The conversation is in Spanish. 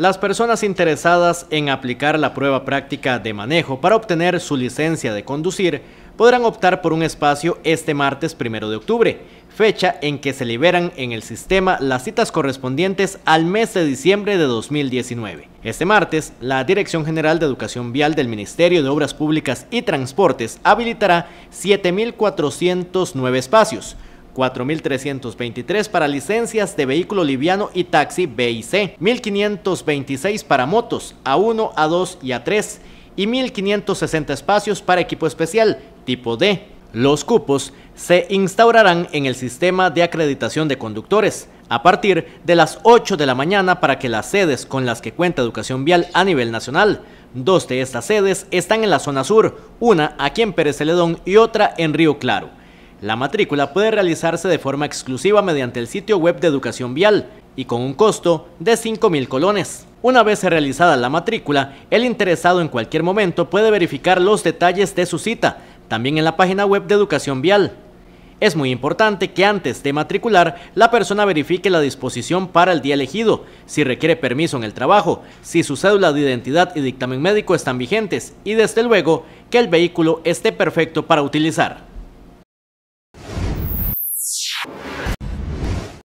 Las personas interesadas en aplicar la prueba práctica de manejo para obtener su licencia de conducir podrán optar por un espacio este martes 1 de octubre, fecha en que se liberan en el sistema las citas correspondientes al mes de diciembre de 2019. Este martes, la Dirección General de Educación Vial del Ministerio de Obras Públicas y Transportes habilitará 7.409 espacios 4.323 para licencias de vehículo liviano y taxi B y C, 1.526 para motos A1, A2 y A3 y 1.560 espacios para equipo especial tipo D. Los cupos se instaurarán en el sistema de acreditación de conductores a partir de las 8 de la mañana para que las sedes con las que cuenta Educación Vial a nivel nacional Dos de estas sedes están en la zona sur, una aquí en Pérez Celedón y otra en Río Claro. La matrícula puede realizarse de forma exclusiva mediante el sitio web de educación vial y con un costo de 5.000 colones. Una vez realizada la matrícula, el interesado en cualquier momento puede verificar los detalles de su cita, también en la página web de educación vial. Es muy importante que antes de matricular, la persona verifique la disposición para el día elegido, si requiere permiso en el trabajo, si su cédula de identidad y dictamen médico están vigentes y desde luego que el vehículo esté perfecto para utilizar.